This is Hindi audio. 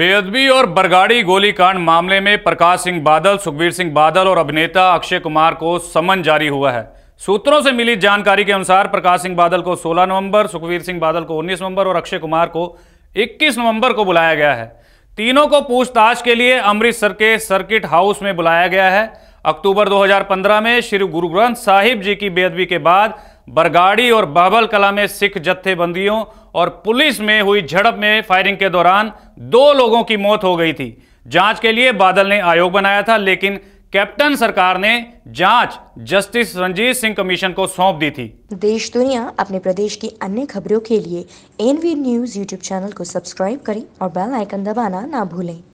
बेअदबी और बरगाड़ी गोलीकांड मामले में प्रकाश सिंह बादल सुखबीर सिंह बादल और अभिनेता अक्षय कुमार को समन जारी हुआ है सूत्रों से मिली जानकारी के अनुसार प्रकाश सिंह बादल को 16 नवंबर सुखबीर सिंह बादल को 19 नवंबर और अक्षय कुमार को 21 नवंबर को बुलाया गया है तीनों को पूछताछ के लिए अमृतसर के सर्किट हाउस में बुलाया गया है अक्टूबर 2015 में श्री गुरु ग्रंथ साहिब जी की बेअदबी के बाद बरगाड़ी और बहबल कला में सिख जत्थेबंदियों और पुलिस में हुई झड़प में फायरिंग के दौरान दो लोगों की मौत हो गई थी जांच के लिए बादल ने आयोग बनाया था लेकिन कैप्टन सरकार ने जांच जस्टिस रंजीत सिंह कमीशन को सौंप दी थी देश दुनिया अपने प्रदेश की अन्य खबरों के लिए एनवी न्यूज यूट्यूब चैनल को सब्सक्राइब करें और बेल आइकन दबाना ना भूलें